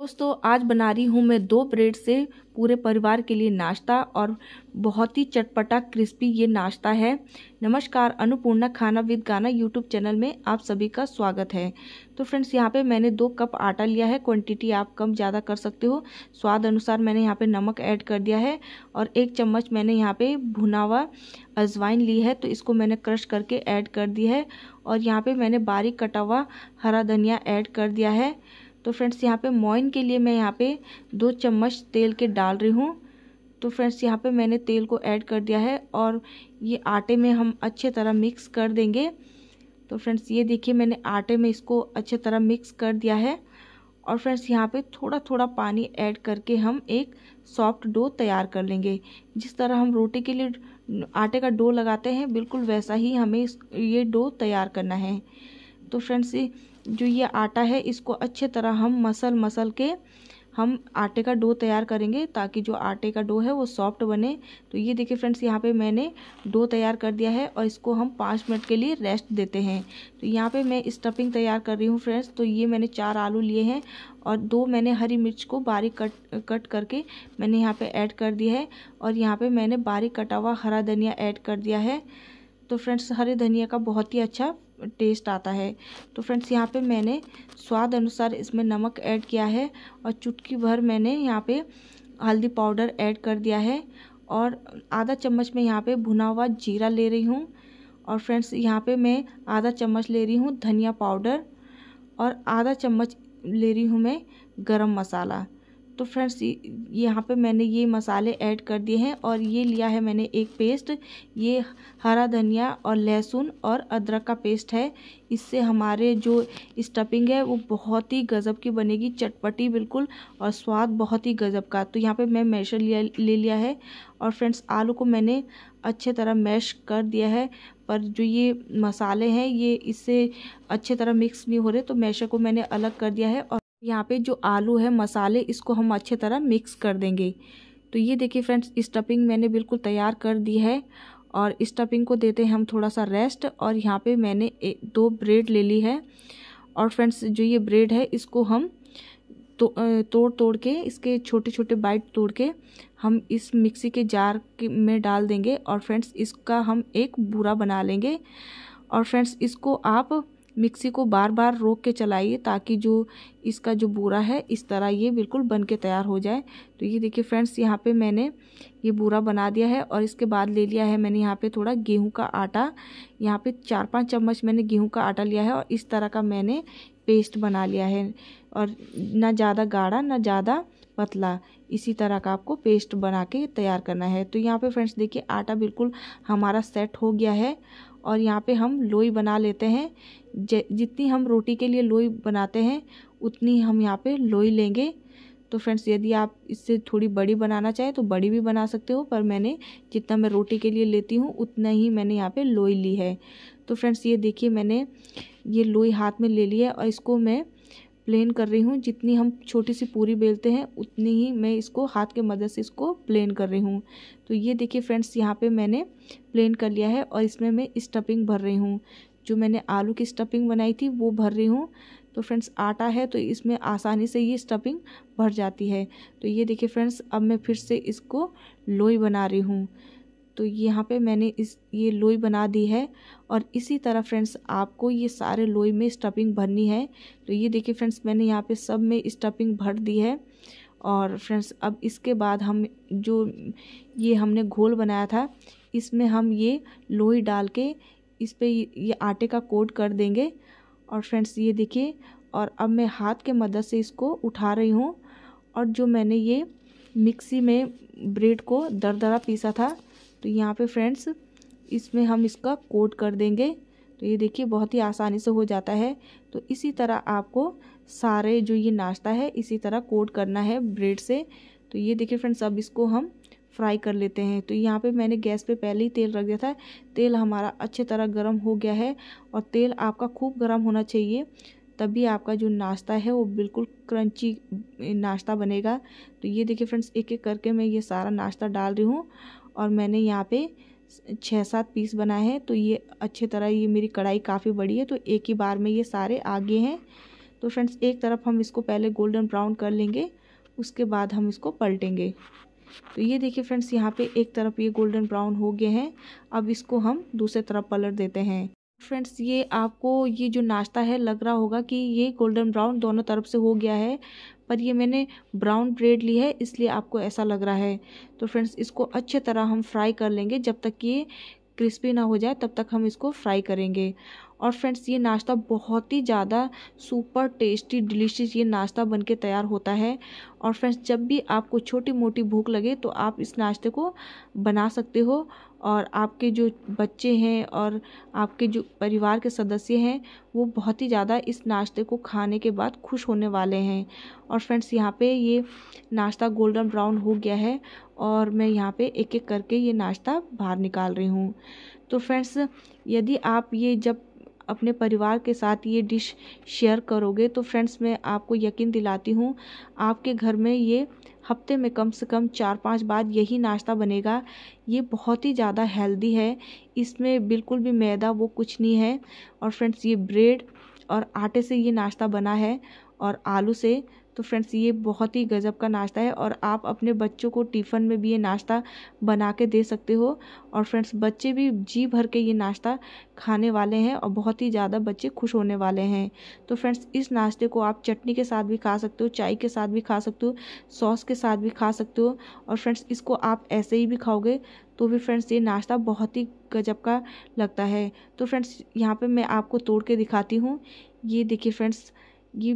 दोस्तों आज बना रही हूँ मैं दो ब्रेड से पूरे परिवार के लिए नाश्ता और बहुत ही चटपटा क्रिस्पी ये नाश्ता है नमस्कार अनुपूर्णा खाना विद गाना यूट्यूब चैनल में आप सभी का स्वागत है तो फ्रेंड्स यहाँ पे मैंने दो कप आटा लिया है क्वांटिटी आप कम ज़्यादा कर सकते हो स्वाद अनुसार मैंने यहाँ पर नमक ऐड कर दिया है और एक चम्मच मैंने यहाँ पर भुना हुआ अजवाइन ली है तो इसको मैंने क्रश करके ऐड कर दी है और यहाँ पर मैंने बारीक कटा हुआ हरा धनिया ऐड कर दिया है तो फ्रेंड्स यहाँ पे मोइन के लिए मैं यहाँ पे दो चम्मच तेल के डाल रही हूँ तो फ्रेंड्स यहाँ पे मैंने तेल को ऐड कर दिया है और ये आटे में हम अच्छे तरह मिक्स कर देंगे तो फ्रेंड्स ये देखिए मैंने आटे में इसको अच्छे तरह मिक्स कर दिया है और फ्रेंड्स यहाँ पे थोड़ा थोड़ा पानी ऐड करके हम एक सॉफ्ट डो तैयार कर लेंगे जिस तरह हम रोटी के लिए आटे का डो लगाते हैं बिल्कुल वैसा ही हमें ये डो तैयार करना है तो फ्रेंड्स जो ये आटा है इसको अच्छे तरह हम मसल मसल के हम आटे का डो तैयार करेंगे ताकि जो आटे का डो है वो सॉफ्ट बने तो ये देखिए फ्रेंड्स यहाँ पे मैंने डो तैयार कर दिया है और इसको हम पाँच मिनट के लिए रेस्ट देते हैं तो यहाँ पे मैं स्टफिंग तैयार कर रही हूँ फ्रेंड्स तो ये मैंने चार आलू लिए हैं और दो मैंने हरी मिर्च को बारीक कट कट करके मैंने यहाँ पर ऐड कर दिया है और यहाँ पर मैंने बारीक कटा हुआ हरा धनिया ऐड कर दिया है तो फ्रेंड्स हरे धनिया का बहुत ही अच्छा टेस्ट आता है तो फ्रेंड्स यहाँ पे मैंने स्वाद अनुसार इसमें नमक ऐड किया है और चुटकी भर मैंने यहाँ पे हल्दी पाउडर ऐड कर दिया है और आधा चम्मच में यहाँ पे भुना हुआ जीरा ले रही हूँ और फ्रेंड्स यहाँ पे मैं आधा चम्मच ले रही हूँ धनिया पाउडर और आधा चम्मच ले रही हूँ मैं गरम मसाला तो फ्रेंड्स यहाँ पे मैंने ये मसाले ऐड कर दिए हैं और ये लिया है मैंने एक पेस्ट ये हरा धनिया और लहसुन और अदरक का पेस्ट है इससे हमारे जो स्टफिंग है वो बहुत ही गज़ब की बनेगी चटपटी बिल्कुल और स्वाद बहुत ही गज़ब का तो यहाँ पे मैं मैशर लिया ले लिया है और फ्रेंड्स आलू को मैंने अच्छे तरह मैश कर दिया है पर जो ये मसाले हैं ये इससे अच्छे तरह मिक्स नहीं हो रहे तो मैशर को मैंने अलग कर दिया है और यहाँ पे जो आलू है मसाले इसको हम अच्छे तरह मिक्स कर देंगे तो ये देखिए फ्रेंड्स स्टफिंग मैंने बिल्कुल तैयार कर दी है और स्टफिंग को देते हैं हम थोड़ा सा रेस्ट और यहाँ पे मैंने एक दो ब्रेड ले ली है और फ्रेंड्स जो ये ब्रेड है इसको हम तो तोड़ तोड़ के इसके छोटे छोटे बाइट तोड़ के हम इस मिक्सी के जार के में डाल देंगे और फ्रेंड्स इसका हम एक बूरा बना लेंगे और फ्रेंड्स इसको आप मिक्सी को बार बार रोक के चलाइए ताकि जो इसका जो बूरा है इस तरह ये बिल्कुल बन के तैयार हो जाए तो ये देखिए फ्रेंड्स यहाँ पे मैंने ये बूरा बना दिया है और इसके बाद ले लिया है मैंने यहाँ पे थोड़ा गेहूं का आटा यहाँ पे चार पांच चम्मच मैंने गेहूं का आटा लिया है और इस तरह का मैंने पेस्ट बना लिया है और ना ज़्यादा गाढ़ा ना ज़्यादा पतला इसी तरह का आपको पेस्ट बना के तैयार करना है तो यहाँ पे फ्रेंड्स देखिए आटा बिल्कुल हमारा सेट हो गया है और यहाँ पे हम लोई बना लेते हैं जितनी हम रोटी के लिए लोई बनाते हैं उतनी हम यहाँ पे लोई लेंगे तो फ्रेंड्स यदि आप इससे थोड़ी बड़ी बनाना चाहें तो बड़ी भी बना सकते हो पर मैंने जितना मैं रोटी के लिए लेती हूँ उतना ही मैंने यहाँ पर लोई ली है तो फ्रेंड्स ये देखिए मैंने ये लोई हाथ में ले ली है और इसको मैं प्लेन कर रही हूँ जितनी हम छोटी सी पूरी बेलते हैं उतनी ही मैं इसको हाथ के मदद से इसको प्लेन कर रही हूँ तो ये देखिए फ्रेंड्स यहाँ पे मैंने प्लेन कर लिया है और इसमें मैं स्टफिंग भर रही हूँ जो मैंने आलू की स्टफिंग बनाई थी वो भर रही हूँ तो फ्रेंड्स आटा है तो इसमें आसानी से ये स्टफिंग भर जाती है तो ये देखिए फ्रेंड्स अब मैं फिर से इसको लोई बना रही हूँ तो यहाँ पे मैंने इस ये लोई बना दी है और इसी तरह फ्रेंड्स आपको ये सारे लोई में स्टफिंग भरनी है तो ये देखिए फ्रेंड्स मैंने यहाँ पे सब में स्टफिंग भर दी है और फ्रेंड्स अब इसके बाद हम जो ये हमने घोल बनाया था इसमें हम ये लोई डाल के इस पर ये आटे का कोट कर देंगे और फ्रेंड्स ये देखिए और अब मैं हाथ के मदद से इसको उठा रही हूँ और जो मैंने ये मिक्सी में ब्रेड को दरदरा पीसा था तो यहाँ पे फ्रेंड्स इसमें हम इसका कोट कर देंगे तो ये देखिए बहुत ही आसानी से हो जाता है तो इसी तरह आपको सारे जो ये नाश्ता है इसी तरह कोट करना है ब्रेड से तो ये देखिए फ्रेंड्स अब इसको हम फ्राई कर लेते हैं तो यहाँ पे मैंने गैस पे पहले ही तेल रख दिया था तेल हमारा अच्छे तरह गर्म हो गया है और तेल आपका खूब गर्म होना चाहिए तभी आपका जो नाश्ता है वो बिल्कुल क्रंची नाश्ता बनेगा तो ये देखिए फ्रेंड्स एक एक करके मैं ये सारा नाश्ता डाल रही हूँ और मैंने यहाँ पे छः सात पीस बनाए हैं तो ये अच्छे तरह ये मेरी कढ़ाई काफ़ी बड़ी है तो एक ही बार में ये सारे आगे हैं तो फ्रेंड्स एक तरफ हम इसको पहले गोल्डन ब्राउन कर लेंगे उसके बाद हम इसको पलटेंगे तो ये देखिए फ्रेंड्स यहाँ पे एक तरफ ये गोल्डन ब्राउन हो गए हैं अब इसको हम दूसरे तरफ पलट देते हैं फ्रेंड्स ये आपको ये जो नाश्ता है लग रहा होगा कि ये गोल्डन ब्राउन दोनों तरफ से हो गया है पर ये मैंने ब्राउन ब्रेड ली है इसलिए आपको ऐसा लग रहा है तो फ्रेंड्स इसको अच्छे तरह हम फ्राई कर लेंगे जब तक ये क्रिस्पी ना हो जाए तब तक हम इसको फ्राई करेंगे और फ्रेंड्स ये नाश्ता बहुत ही ज़्यादा सुपर टेस्टी डिलीशियस ये नाश्ता बन के तैयार होता है और फ्रेंड्स जब भी आपको छोटी मोटी भूख लगे तो आप इस नाश्ते को बना सकते हो और आपके जो बच्चे हैं और आपके जो परिवार के सदस्य हैं वो बहुत ही ज़्यादा इस नाश्ते को खाने के बाद खुश होने वाले हैं और फ्रेंड्स यहाँ पे ये नाश्ता गोल्डन ब्राउन हो गया है और मैं यहाँ पे एक एक करके ये नाश्ता बाहर निकाल रही हूँ तो फ्रेंड्स यदि आप ये जब अपने परिवार के साथ ये डिश शेयर करोगे तो फ्रेंड्स मैं आपको यकीन दिलाती हूँ आपके घर में ये हफ्ते में कम से कम चार पांच बार यही नाश्ता बनेगा ये बहुत ही ज़्यादा हेल्दी है इसमें बिल्कुल भी मैदा वो कुछ नहीं है और फ्रेंड्स ये ब्रेड और आटे से ये नाश्ता बना है और आलू से तो फ्रेंड्स ये बहुत ही गज़ब का नाश्ता है और आप अपने बच्चों को टिफ़न में भी ये नाश्ता बना के दे सकते हो और फ्रेंड्स बच्चे भी जी भर के ये नाश्ता खाने वाले हैं और बहुत ही ज़्यादा बच्चे खुश होने वाले हैं तो फ्रेंड्स इस नाश्ते को आप चटनी के साथ भी खा सकते हो चाय के साथ भी खा सकते हो सॉस के साथ भी खा सकते हो और फ्रेंड्स इसको आप ऐसे ही भी खाओगे तो भी फ्रेंड्स ये नाश्ता बहुत ही गजब का लगता है तो फ्रेंड्स यहाँ पर मैं आपको तोड़ के दिखाती हूँ ये देखिए फ्रेंड्स ये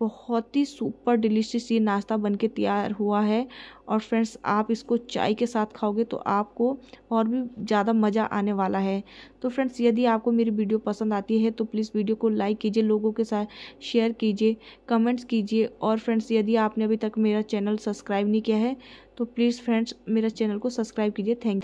बहुत ही सुपर डिलीशियस ये नाश्ता बन के तैयार हुआ है और फ्रेंड्स आप इसको चाय के साथ खाओगे तो आपको और भी ज़्यादा मज़ा आने वाला है तो फ्रेंड्स यदि आपको मेरी वीडियो पसंद आती है तो प्लीज़ वीडियो को लाइक कीजिए लोगों के साथ शेयर कीजिए कमेंट्स कीजिए और फ्रेंड्स यदि आपने अभी तक मेरा चैनल सब्सक्राइब नहीं किया है तो प्लीज़ फ्रेंड्स मेरा चैनल को सब्सक्राइब कीजिए थैंक